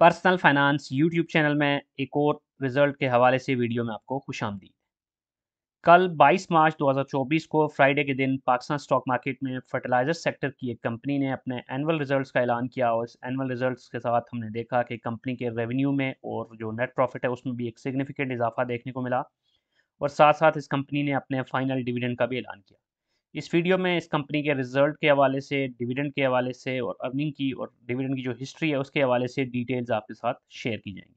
personal finance YouTube channel में एक और रिजल्ट के हवाले से वीडियो में आपको खुश आमदी कल 22 मार्च 2024 को फ्राइडे के दिन पाकिस्तान स्टॉक मार्केट में फर्टिलाइज़र सेक्टर की एक कंपनी ने अपने एनुअल रिजल्ट्स का ऐलान किया और इस एनुअल रिजल्ट्स के साथ हमने देखा कि कंपनी के रेवेन्यू में और जो नेट प्रॉफिट है उसमें भी एक सिग्निफिकेंट इजाफा देखने को मिला और साथ साथ इस कंपनी ने अपने फाइनल डिविडेंड का भी ऐलान किया इस वीडियो में इस कंपनी के रिजल्ट के हवाले से डिविडेंड के हवाले से और अर्निंग की और डिविडेंड की जो हिस्ट्री है उसके हवाले से डिटेल्स आपके साथ शेयर की जाएंगी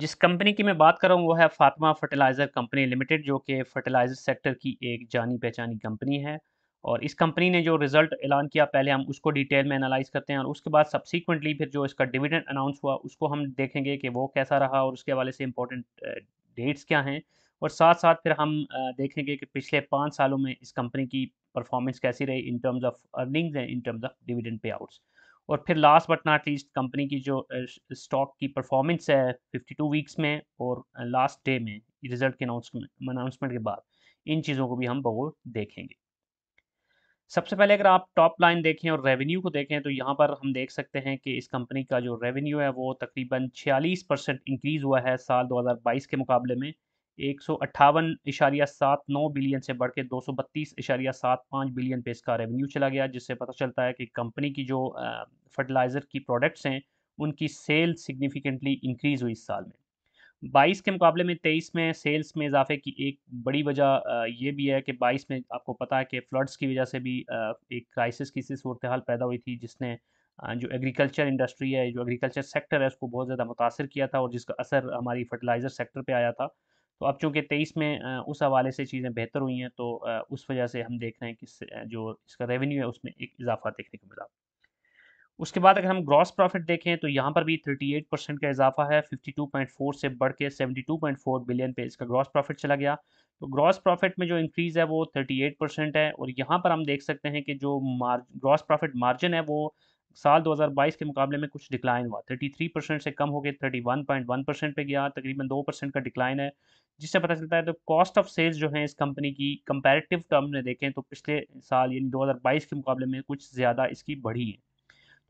जिस कंपनी की मैं बात कर रहा हूँ वो है फातिमा फर्टिलाइज़र कंपनी लिमिटेड जो कि फर्टिलाइज़र सेक्टर की एक जानी पहचानी कंपनी है और इस कंपनी ने जो रिज़ल्ट ऐलान किया पहले हम उसको डिटेल में एनालाइज करते हैं और उसके बाद सब्सिक्वेंटली फिर जो इसका डिविडेंड अनाउंस हुआ उसको हम देखेंगे कि वो कैसा रहा और उसके हवाले से इम्पोर्टेंट डेट्स क्या हैं और साथ साथ फिर हम देखेंगे कि पिछले पाँच सालों में इस कंपनी की परफॉर्मेंस कैसी रही in terms of earnings and in terms of dividend payouts और फिर last but not least company की जो स्टॉक की परफॉर्मेंस है 52 वीक्स में और लास्ट डे में रिजल्ट के अनाउंसमेंट अनाउंसमेंट के बाद इन चीज़ों को भी हम बहुत देखेंगे सबसे पहले अगर आप टॉप लाइन देखें और रेवेन्यू को देखें तो यहाँ पर हम देख सकते हैं कि इस कंपनी का जो रेवेन्यू है वो तकरीबन 46 परसेंट इंक्रीज़ हुआ है साल 2022 के मुकाबले में एक सौ अट्ठावन इशारिया सात नौ बिलियन से बढ़ के दो सौ बत्तीस इशारिया सात पाँच बिलियन पे इसका रेवेन्यू चला गया जिससे पता चलता है कि कंपनी की जो फर्टिलाइज़र की प्रोडक्ट्स हैं उनकी सेल सिग्निफिकेंटली इंक्रीज़ हुई इस साल में बाईस के मुकाबले में तेईस में सेल्स में इजाफे की एक बड़ी वजह यह भी है कि बाईस में आपको पता है कि फ्लड्स की वजह से भी एक क्राइसिस की सी सूरत हाल पैदा हुई थी जिसने जो एग्रीकल्चर इंडस्ट्री है जो एग्रीकल्चर सेक्टर है उसको बहुत ज़्यादा मुतासर किया था और जिसका असर हमारी फर्टिलाइज़र सेक्टर पर आया था तो अब चूँकि तेईस में उस हवाले से चीज़ें बेहतर हुई हैं तो उस वजह से हम देख रहे हैं कि जो इसका रेवेन्यू है उसमें एक इजाफा देखने को मिला उसके बाद अगर हम ग्रॉस प्रॉफिट देखें तो यहाँ पर भी 38 परसेंट का इजाफा है 52.4 से बढ़ के 72.4 बिलियन पे इसका ग्रॉस प्रॉफिट चला गया तो ग्रॉस प्रॉफिट में जो इंक्रीज़ है वो 38 परसेंट है और यहाँ पर हम देख सकते हैं कि जो मार्ज ग्रॉस प्रॉफिट मार्जिन है वो साल 2022 के मुकाबले में कुछ डिक्लाइन हुआ 33 परसेंट से कम हो गए 31.1 परसेंट पे गया तकरीबन दो परसेंट का डिक्लाइन है जिससे पता चलता है तो कॉस्ट ऑफ सेल्स जो है इस कंपनी की कंपेरेटिव टर्म में देखें तो पिछले साल यानी 2022 के मुकाबले में कुछ ज़्यादा इसकी बढ़ी है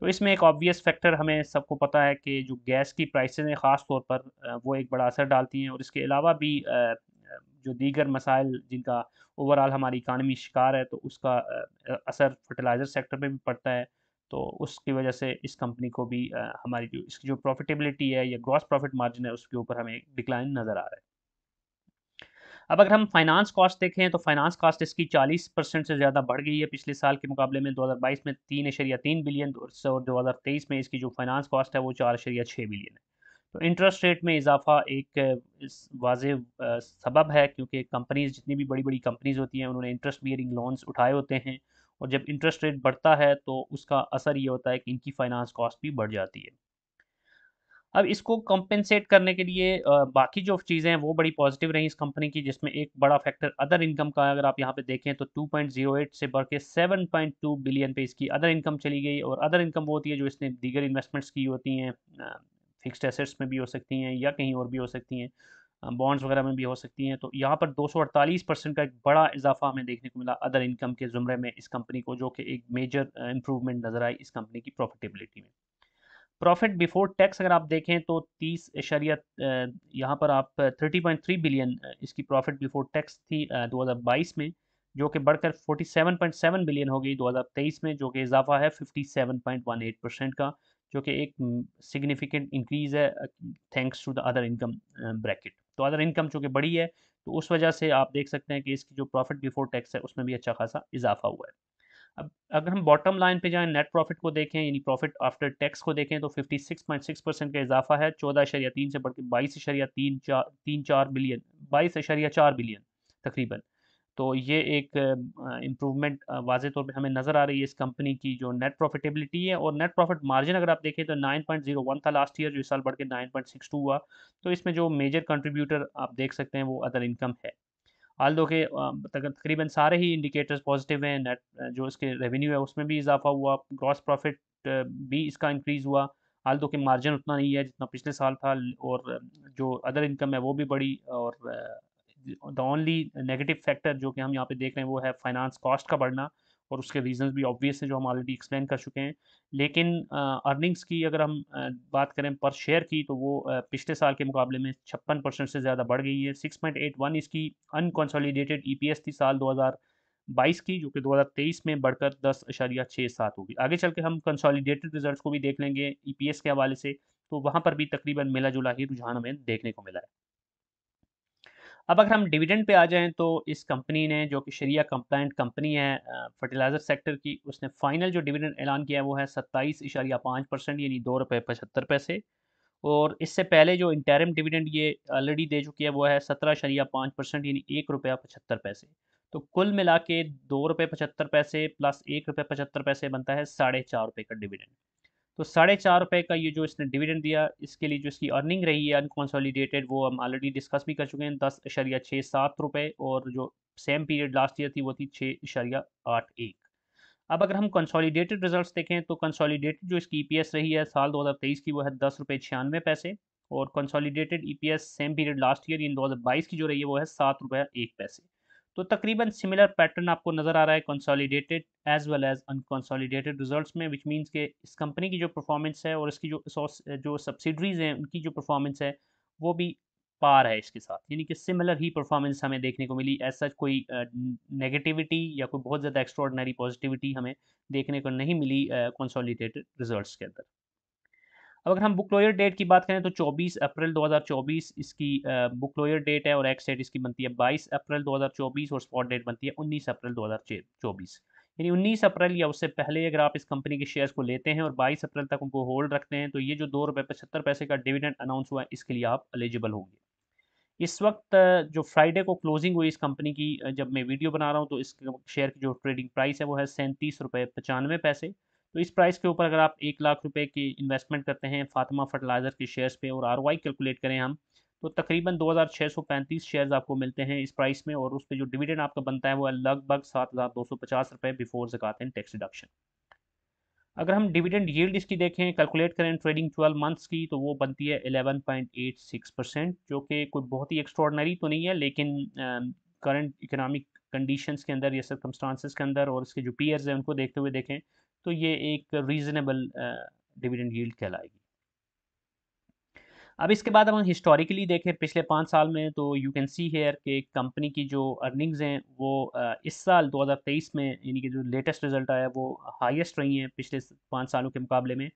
तो इसमें एक ऑब्वियस फैक्टर हमें सबको पता है कि जो गैस की प्राइसेज हैं ख़ास तौर पर वो एक बड़ा असर डालती हैं और इसके अलावा भी जो दीगर मसाइल जिनका ओवरऑल हमारी इकानमी शिकार है तो उसका असर फर्टिलाइज़र सेक्टर पर भी पड़ता है तो उसकी वजह से इस कंपनी को भी आ, हमारी जो इसकी जो प्रॉफिटेबिलिटी है या ग्रॉस प्रॉफिट मार्जिन है उसके ऊपर हमें डिक्लाइन नज़र आ रहा है अब अगर हम फाइनेंस कॉस्ट देखें तो फाइनेंस कॉस्ट इसकी 40 परसेंट से ज़्यादा बढ़ गई है पिछले साल के मुकाबले में 2022 में तीन एशरिया तीन बिलियन और 2023 में इसकी जो फाइनेंस कॉस्ट है वो चार एशरिया छः बिलियन है तो इंटरेस्ट रेट में इजाफा एक वाज सबब है क्योंकि कंपनीज जितनी भी बड़ी बड़ी कंपनीज होती हैं उन्होंने इंटरेस्ट बियरिंग लोन्स उठाए होते हैं और जब इंटरेस्ट रेट बढ़ता है तो उसका असर ये होता है कि इनकी फाइनेंस कॉस्ट भी बढ़ जाती है अब इसको कंपेंसेट करने के लिए बाकी जो चीज़ें हैं वो बड़ी पॉजिटिव रही इस कंपनी की जिसमें एक बड़ा फैक्टर अदर इनकम का अगर आप यहाँ पे देखें तो 2.08 से बढ़ के 7.2 बिलियन पे इसकी अदर इनकम चली गई और अदर इनकम वो होती है जो इसने दीगर इन्वेस्टमेंट्स की होती हैं फिक्स्ड एसेट्स में भी हो सकती हैं या कहीं और भी हो सकती हैं बॉन्ड्स वगैरह में भी हो सकती हैं तो यहाँ पर 248 परसेंट का एक बड़ा इजाफा हमें देखने को मिला अदर इनकम के ज़ुमरे में इस कंपनी को जो कि एक मेजर इंप्रूवमेंट नज़र आई इस कंपनी की प्रॉफिटेबिलिटी में प्रॉफिट बिफोर टैक्स अगर आप देखें तो तीस शरीत uh, यहाँ पर आप 30.3 बिलियन uh, इसकी प्रॉफिट बिफोर टैक्स थी 2022 uh, में जो कि बढ़कर 47.7 बिलियन हो गई 2023 में जो कि इजाफा है 57.18 परसेंट का जो कि एक सिग्निफिकेंट mm, इंक्रीज़ है thanks to the other income bracket तो अदर इनकम चूँकि बड़ी है तो उस वजह से आप देख सकते हैं कि इसकी जो प्रॉफिट बिफोर टैक्स है उसमें भी अच्छा खासा इजाफा हुआ है अब अगर हम बॉटम लाइन पे जाएं नेट प्रॉफिट को देखें यानी प्रॉफिट आफ्टर टैक्स को देखें तो 56.6 परसेंट का इजाफा है चौदह अशरिया तीन से बढ़ के बाईस अशरिया तीन चार तीन चार बिलियन बाईस अशरिया चार बिलियन तकरीबन तो ये एक इम्प्रूवमेंट वाज तौर पे हमें नज़र आ रही है इस कंपनी की जो नेट प्रॉफिटेबिलिटी है और नेट प्रॉफिट मार्जिन अगर आप देखें तो 9.01 था लास्ट ईयर जो इस साल बढ़ के 9.62 हुआ तो इसमें जो मेजर कंट्रीब्यूटर आप देख सकते हैं वो अदर इनकम है आल दो के तकरीबन सारे ही इंडिकेटर्स पॉजिटिव हैं नेट जो इसके रेवेन्यू है उसमें भी इजाफा हुआ ग्रॉस प्रॉफिट भी इसका इंक्रीज़ हुआ हाल दो के मार्जिन उतना नहीं है जितना पिछले साल था और जो अदर इनकम है वो भी बड़ी और द ओनली नेगेटिव फैक्टर जो कि हम यहाँ पे देख रहे हैं वो है फाइनेंस कॉस्ट का बढ़ना और उसके रीजंस भी ऑब्वियस हैं जो हम ऑलरेडी एक्सप्लेन कर चुके हैं लेकिन अर्निंग्स की अगर हम बात करें पर शेयर की तो वो पिछले साल के मुकाबले में छप्पन परसेंट से ज़्यादा बढ़ गई है सिक्स पॉइंट एट वन इसकी अनकॉन्सोलीडेटेड ई e थी साल दो हज़ार बाईस की जो कि 2023 में बढ़कर दस अशारिया छः सात होगी आगे चल के हम कंसॉलीडेटेड रिजल्ट को भी देख लेंगे एस e के हवाले से तो वहाँ पर भी तकरीबन मिला जुला ही रुझान हमें देखने को मिला है अब अगर हम डिविडेंड पे आ जाएं तो इस कंपनी ने जो कि शरिया कंप्लाइंट कंपनी है फर्टिलाइज़र सेक्टर की उसने फाइनल जो डिविडेंड ऐलान किया है वो है सत्ताईस इशारिया पाँच परसेंट यानी दो रुपये पचहत्तर पैसे और इससे पहले जो इंटरम डिविडेंड ये ऑलरेडी दे चुकी है वो है सत्रह इशारिया पाँच परसेंट यानी एक रुपया पचहत्तर पैसे तो कुल मिला के दो रुपये पचहत्तर पैसे प्लस एक रुपये पचहत्तर पैसे बनता है साढ़े चार रुपये का डिविडेंड तो साढ़े चार रुपये का ये जो इसने डिविडेंड दिया इसके लिए जो इसकी अर्निंग रही है अनकॉन्सोलीडेटेड वो हम ऑलरेडी डिस्कस भी कर चुके हैं दस इशारिया छः सात रुपये और जो सेम पीरियड लास्ट ईयर थी वो थी छः इशारिया आठ एक अब अगर हम कंसोलिडेटेड रिजल्ट्स देखें तो कंसोलिडेटेड जो इसकी ई e रही है साल दो की वो है दस रुपये छियानवे पैसे और कंसोलिडेटेड ई सेम पीरियड लास्ट ईयर इन दो की जो रही है वो है सात रुपये एक पैसे तो तकरीबन सिमिलर पैटर्न आपको नज़र आ रहा है consolidated as well as unconsolidated results में विच मीन्स के इस कंपनी की जो परफॉर्मेंस है और इसकी जो जो सब्सिडरीज हैं उनकी जो परफॉर्मेंस है वो भी पार है इसके साथ यानी कि सिमिलर ही परफॉर्मेंस हमें देखने को मिली एज सच कोई नेगेटिविटी या कोई बहुत ज़्यादा एक्स्ट्रॉडनरी पॉजिटिविटी हमें देखने को नहीं मिली कंसोलिडेटेड रिजल्ट्स के अंदर अब अगर हम बुक लॉयर डेट की बात करें तो 24 अप्रैल 2024 इसकी बुक लॉयर डेट है और एक्स डेट इसकी बनती है 22 अप्रैल 2024 और स्पॉट डेट बनती है 19 अप्रैल 2024 यानी 19 अप्रैल या उससे पहले अगर आप इस कंपनी के शेयर्स को लेते हैं और 22 अप्रैल तक उनको होल्ड रखते हैं तो ये जो दो रुपये पचहत्तर पैसे का डिविडेंड अनाउंस हुआ है इसके लिए आप एलिजिबल होंगे इस वक्त जो फ्राइडे को क्लोजिंग हुई इस कंपनी की जब मैं वीडियो बना रहा हूँ तो इस शेयर की जो ट्रेडिंग प्राइस है वो है सैंतीस रुपये पचानवे पैसे तो इस प्राइस के ऊपर अगर आप एक लाख रुपए की इन्वेस्टमेंट करते हैं फातिमा फर्टिलाइज़र के शेयर्स पे और आर कैलकुलेट करें हम तो तकरीबन 2635 शेयर्स आपको मिलते हैं इस प्राइस में और उस पर जो डिविडेंड आपका बनता है वो लगभग सात हज़ार दो सौ पचास रुपये बिफोर जक़ात एंड टैक्स डिडक्शन अगर हम डिविडेंड यील्ड इसकी देखें कैलकुलेट करें ट्रेडिंग 12 मंथ्स की तो वो बनती है 11.86 परसेंट जो कि कोई बहुत ही एक्स्ट्रॉडनरी तो नहीं है लेकिन करंट इकोनॉमिक कंडीशंस के अंदर या सरकमस्टांसिस के अंदर और इसके जो पीयर्स हैं उनको देखते हुए देखें तो ये एक रीज़नेबल डिविडेंड यील्ड कहलाएगी अब इसके बाद हम हिस्टोरिकली देखें पिछले पाँच साल में तो यू कैन सी हेयर कि कंपनी की जो अर्निंग्स हैं वो इस साल 2023 में यानी कि जो लेटेस्ट रिजल्ट आया वो हाईएस्ट रही हैं पिछले पाँच सालों के मुकाबले में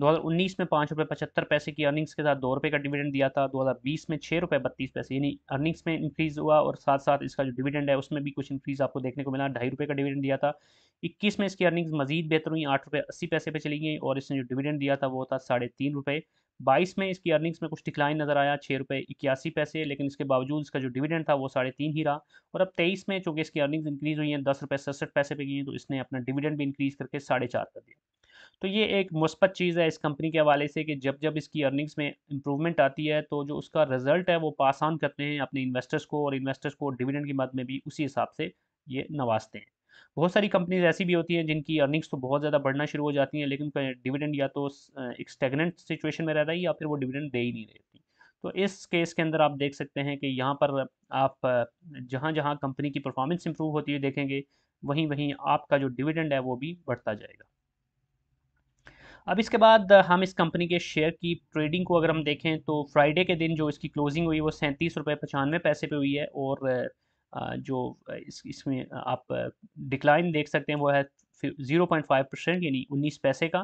2019 में पाँच रुपये पचहत्तर पैसे की अर्निंग्स के साथ दो रुपये का डिविडेंड दिया था 2020 में छः रुपये बत्तीस पैसे यानी अर्निंग्स में इंक्रीज़ हुआ और साथ साथ इसका जो डिविडेंड है उसमें भी कुछ इंक्रीज़ आपको देखने को मिला ढाई रुपये का डिविडेंड दिया था 21 में इसकी अर्निंग्स मजीद बेहतर हुई आठ रुपये अस्सी पैसे पे चली गई और इसने जो डिविडेंड दिया था वो था साढ़े तीन रुपये बाईस में इसकी अर्निंग्स में कुछ डिक्लाइन नजर आया छः रुपये इक्यासी पैसे लेकिन इसके बावजूद इसका जो डिविडेंड था वो साढ़े तीन ही रहा और अब तेईस में चूंकि इसकी अर्निंग्स इंक्रीज़ हुई हैं दस रुपये सड़सठ पैसे पर गई हैं तो इसने अपना डिविडेंड भी इंक्रीज़ करके साढ़े चार कर दिया तो ये एक मुस्बत चीज़ है इस कंपनी के हवाले से कि जब जब इसकी अर्निंग्स में इंप्रूवमेंट आती है तो जो उसका रिजल्ट है वो पास ऑन करते हैं अपने इन्वेस्टर्स को और इन्वेस्टर्स को डिविडेंड की मद में भी उसी हिसाब से ये नवाजते हैं बहुत सारी कंपनीज ऐसी भी होती हैं जिनकी अर्निंग्स तो बहुत ज़्यादा बढ़ना शुरू हो जाती हैं लेकिन डिविडेंड या तो एक स्टेगनेंट सिचुएशन में रहता है या फिर वो डिविडेंड दे ही नहीं रहती तो इस केस के अंदर आप देख सकते हैं कि यहाँ पर आप जहाँ जहाँ कंपनी की परफॉर्मेंस इंप्रूव होती है देखेंगे वहीं वहीं आपका जो डिविडेंड है वो भी बढ़ता जाएगा अब इसके बाद हम इस कंपनी के शेयर की ट्रेडिंग को अगर हम देखें तो फ्राइडे के दिन जो इसकी क्लोजिंग हुई वो सैंतीस रुपये पचानवे पैसे पे हुई है और जो इस इसमें आप डिक्लाइन देख सकते हैं वो है ज़ीरो पॉइंट फाइव परसेंट यानी उन्नीस पैसे का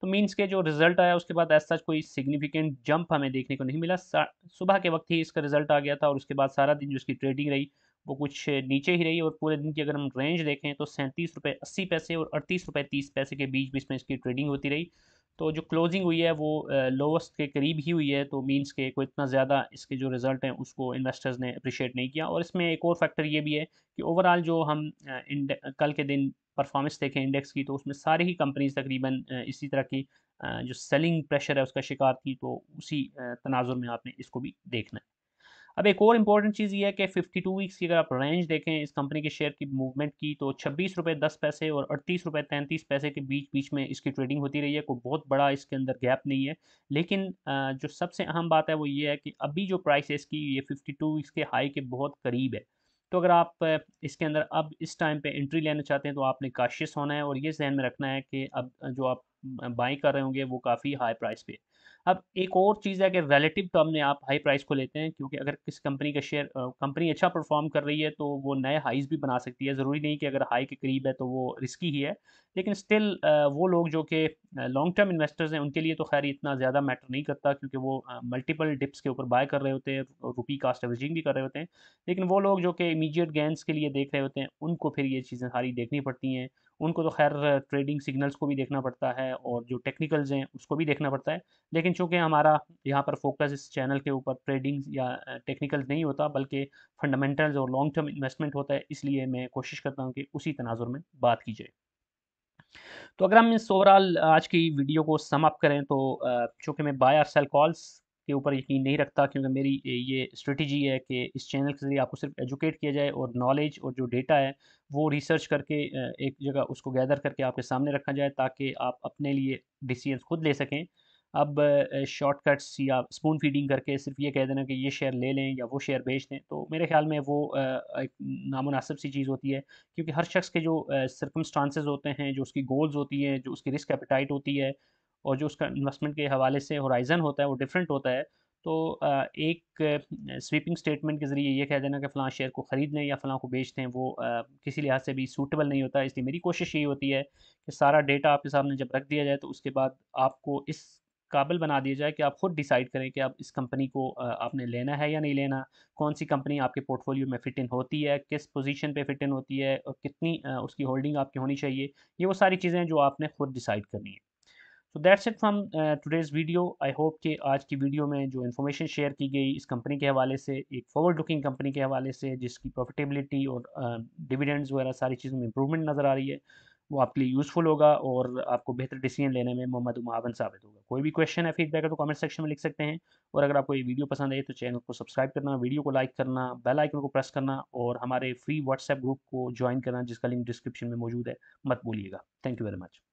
तो मीन्स के जो रिजल्ट आया उसके बाद ऐसा कोई सिग्निफिकेंट जंप हमें देखने को नहीं मिला सुबह के वक्त ही इसका रिजल्ट आ गया था और उसके बाद सारा दिन जो इसकी ट्रेडिंग रही वो कुछ नीचे ही रही और पूरे दिन की अगर हम रेंज देखें तो सैंतीस रुपये अस्सी पैसे और अड़तीस रुपये तीस पैसे के बीच बीच में इसकी ट्रेडिंग होती रही तो जो क्लोजिंग हुई है वो लोवेस्ट के करीब ही हुई है तो मींस के कोई इतना ज़्यादा इसके जो रिज़ल्ट हैं उसको इन्वेस्टर्स ने अप्रिशिएट नहीं किया और इसमें एक और फैक्टर ये भी है कि ओवरऑल जो हम कल के दिन परफॉर्मेंस देखें इंडेक्स की तो उसमें सारी ही कंपनीज तकरीबन इसी तरह की जो सेलिंग प्रेशर है उसका शिकार थी तो उसी तनाजुर में आपने इसको भी देखना है अब एक और इम्पॉर्टेंट चीज़ ये है कि 52 वीक्स की अगर आप रेंज देखें इस कंपनी के शेयर की मूवमेंट की तो छब्बीस रुपये दस पैसे और अड़तीस रुपये तैंतीस पैसे के बीच बीच में इसकी ट्रेडिंग होती रही है कोई बहुत बड़ा इसके अंदर गैप नहीं है लेकिन जो सबसे अहम बात है वो ये है कि अभी जो प्राइस है इसकी ये फिफ्टी वीक्स के हाई के बहुत करीब है तो अगर आप इसके अंदर अब इस टाइम पर एंट्री लेना चाहते हैं तो आपने काशियस होना है और ये जहन में रखना है कि अब जो आप बाई कर रहे होंगे वो काफ़ी हाई प्राइस पे है अब एक और चीज़ है कि रिलेटिव टर्म में आप हाई प्राइस को लेते हैं क्योंकि अगर किसी कंपनी का शेयर कंपनी अच्छा परफॉर्म कर रही है तो वो नए हाइज भी बना सकती है ज़रूरी नहीं कि अगर हाई के करीब है तो वो रिस्की ही है लेकिन स्टिल वो लोग जो कि लॉन्ग टर्म इन्वेस्टर्स हैं उनके लिए तो खैर इतना ज़्यादा मैटर नहीं करता क्योंकि वो मल्टीपल डिप्स के ऊपर बाय कर रहे होते हैं रुपी कास्ट एवरेजिंग भी कर रहे होते हैं लेकिन वो लोग जो कि इमीजिएट गेंस के लिए देख रहे होते हैं उनको फिर ये चीज़ें सारी देखनी पड़ती हैं उनको तो खैर ट्रेडिंग सिग्नल्स को भी देखना पड़ता है और जो टेक्निकल्स हैं उसको भी देखना पड़ता है लेकिन चूँकि हमारा यहाँ पर फोकस इस चैनल के ऊपर ट्रेडिंग या टेक्निकल नहीं होता बल्कि फंडामेंटल्स और लॉन्ग टर्म इन्वेस्टमेंट होता है इसलिए मैं कोशिश करता हूँ कि उसी तनाजुर में बात की जाए तो अगर हम इस ओवरऑल आज की वीडियो को सम अप करें तो चूँकि मैं बाय और सेल कॉल्स के ऊपर यकीन नहीं रखता क्योंकि मतलब मेरी ये स्ट्रेटजी है कि इस चैनल के ज़रिए आपको सिर्फ एजुकेट किया जाए और नॉलेज और जो डेटा है वो रिसर्च करके एक जगह उसको गैदर करके आपके सामने रखा जाए ताकि आप अपने लिए डिसीजन खुद ले सकें अब शॉर्टकट्स या स्पून फीडिंग करके सिर्फ ये कह देना कि ये शेयर ले लें या वो शेयर बेच दें तो मेरे ख्याल में वो एक नामुनासिब सी चीज़ होती है क्योंकि हर शख्स के जो सरकमस्टांसेस होते हैं जो उसकी गोल्स होती हैं जो उसकी रिस्क एपिटाइट होती है और जो उसका इन्वेस्टमेंट के हवाले से होराइज़न होता है वो डिफरेंट होता है तो एक स्वीपिंग स्टेटमेंट के ज़रिए ये कह देना कि फ़लाँ शेयर को ख़रीद लें या फ़लाँ को बेच दें वो किसी लिहाज से भी सूटेबल नहीं होता इसलिए मेरी कोशिश यही होती है कि सारा डेटा आपके सामने जब रख दिया जाए तो उसके बाद आपको इस काबिल बना दिया जाए कि आप खुद डिसाइड करें कि आप इस कंपनी को आपने लेना है या नहीं लेना कौन सी कंपनी आपके पोर्टफोलियो में फ़िट इन होती है किस पोजीशन पे फिट इन होती है और कितनी उसकी होल्डिंग आपकी होनी चाहिए ये वो सारी चीज़ें जो आपने खुद डिसाइड करनी है तो that's it from today's video I hope कि आज की वीडियो में जो इन्फॉर्मेशन शेयर की गई इस कंपनी के हवाले से एक फॉरवर्ड लुकिंग कंपनी के हवाले से जिसकी प्रॉफिटेबिलिटी और डिविडेंड्स uh, वगैरह सारी चीज़ों में इंप्रूवमेंट नज़र आ रही है वो आपके लिए यूज़फुल होगा और आपको बेहतर डिसीजन लेने में मोहम्मद उमावन साबित होगा कोई भी क्वेश्चन है फीडबैक है तो कमेंट सेक्शन में लिख सकते हैं और अगर आपको ये वीडियो पसंद आए तो चैनल को सब्सक्राइब करना वीडियो को लाइक करना बेल आइकन को प्रेस करना और हमारे फ्री व्हाट्सएप ग्रुप को ज्वाइन करना जिसका लिंक डिस्क्रिप्शन में मौजूद है मत भूलिएगा थैंक यू वेरी मच